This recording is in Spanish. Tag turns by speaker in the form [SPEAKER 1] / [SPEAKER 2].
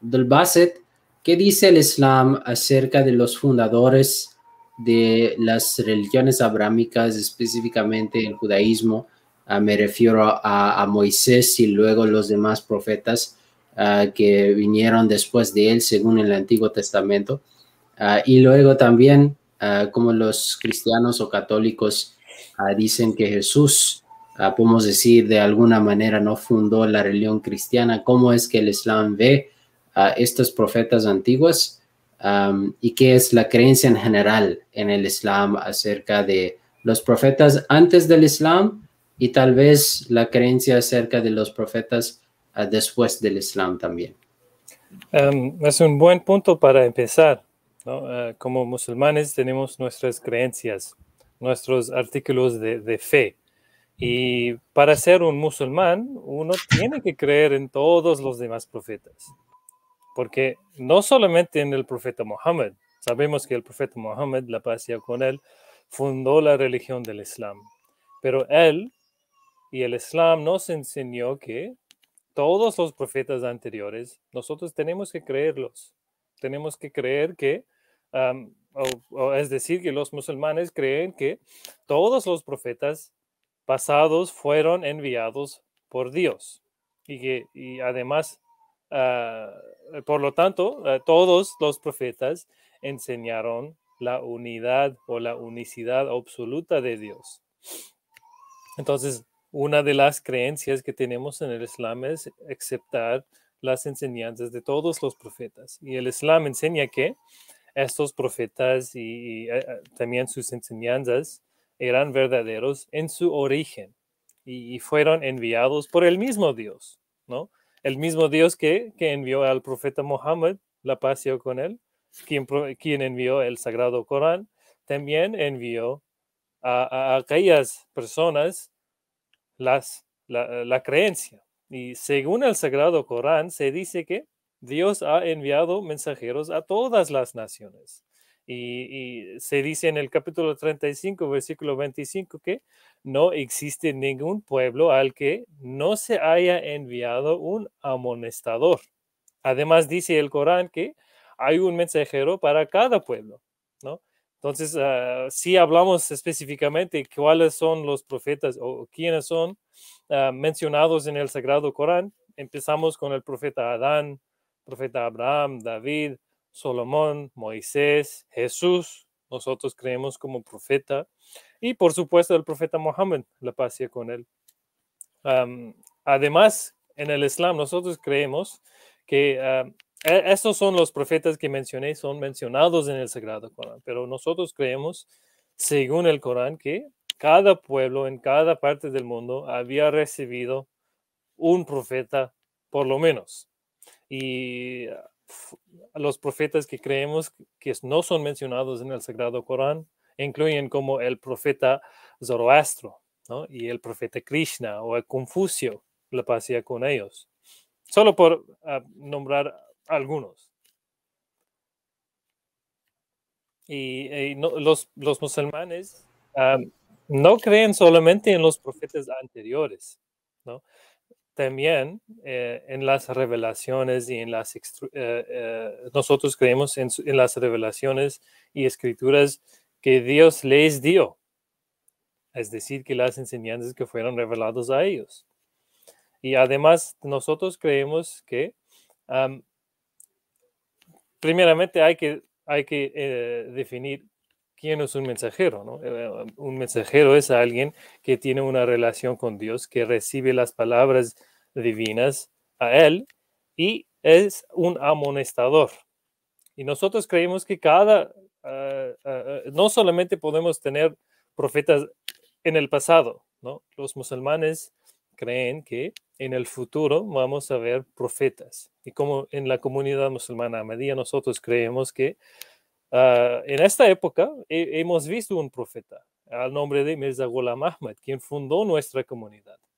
[SPEAKER 1] del ¿qué dice el Islam acerca de los fundadores de las religiones abrámicas, específicamente el judaísmo? Ah, me refiero a, Moisés y luego los demás profetas ah, que vinieron después de él, según el Antiguo Testamento. Ah, y luego también, como los cristianos o católicos dicen que Jesús, podemos decir de alguna manera, no fundó la religión cristiana, ¿cómo es que el Islam ve? a estos profetas antiguos y qué es la creencia en general en el Islam acerca de los profetas antes del Islam y tal vez la creencia acerca de los profetas ah, después del Islam también.
[SPEAKER 2] es un buen punto para empezar. Ah, como musulmanes tenemos nuestras creencias, nuestros artículos de, de fe. Y para ser un musulmán, uno tiene que creer en todos los demás profetas porque no solamente en el profeta Mohammed, sabemos que el profeta Mohammed, la paz con él, fundó la religión del Islam, pero él y el Islam nos enseñó que todos los profetas anteriores, nosotros tenemos que creerlos, tenemos que creer que, es decir, que los musulmanes creen que todos los profetas pasados fueron enviados por Dios y que y además Ah, por lo tanto, ah, todos los profetas enseñaron la unidad o la unicidad absoluta de Dios. Entonces, una de las creencias que tenemos en el Islam es aceptar las enseñanzas de todos los profetas. Y el Islam enseña que estos profetas y, eh, eh, también sus enseñanzas eran verdaderos en su origen y fueron enviados por el mismo Dios, ¿no? el mismo Dios que, envió al profeta Mohammed, la paseo con él, quien, quien envió el Sagrado Corán, también envió a, aquellas personas las, la, la creencia. Y según el Sagrado Corán, se dice que Dios ha enviado mensajeros a todas las naciones. Y, se dice en el capítulo 35, versículo 25, que no existe ningún pueblo al que no se haya enviado un amonestador. Además dice el Corán que hay un mensajero para cada pueblo, ¿no? Entonces, ah, si hablamos específicamente cuáles son los profetas o, quiénes son ah, mencionados en el Sagrado Corán, empezamos con el profeta Adán, profeta Abraham, David, Solomón, Moisés, Jesús, nosotros creemos como profeta, y por supuesto el profeta Mohammed, la paz sea con él. además, en el Islam nosotros creemos que e-, estos son los profetas que mencioné, son mencionados en el Sagrado Corán, pero nosotros creemos, según el Corán, que cada pueblo en cada parte del mundo había recibido un profeta, por lo menos. Y los profetas que creemos que no son mencionados en el Sagrado Corán incluyen como el profeta Zoroastro y el profeta Krishna o Confucio, la pasía con ellos, solo por ah, nombrar algunos. Y, eh, los, musulmanes ah, no creen solamente en los profetas anteriores, ¿no? también eh, en las revelaciones y en las... Eh, eh, nosotros creemos en, las revelaciones y escrituras que Dios les dio, es decir, que las enseñanzas que fueron reveladas a ellos. Y además nosotros creemos que primeramente hay que, hay que definir quién es un mensajero, um, Un mensajero es alguien que tiene una relación con Dios, que recibe las palabras divinas a Él y es un amonestador. Y nosotros creemos que cada, ah, ah, ah, no solamente podemos tener profetas en el pasado, ¿no? Los musulmanes creen que en el futuro vamos a ver profetas. Y como en la comunidad musulmana Ahmadiyya nosotros creemos que en esta época hemos visto un profeta al nombre de Mirza Ghulam Ahmad, quien fundó nuestra comunidad.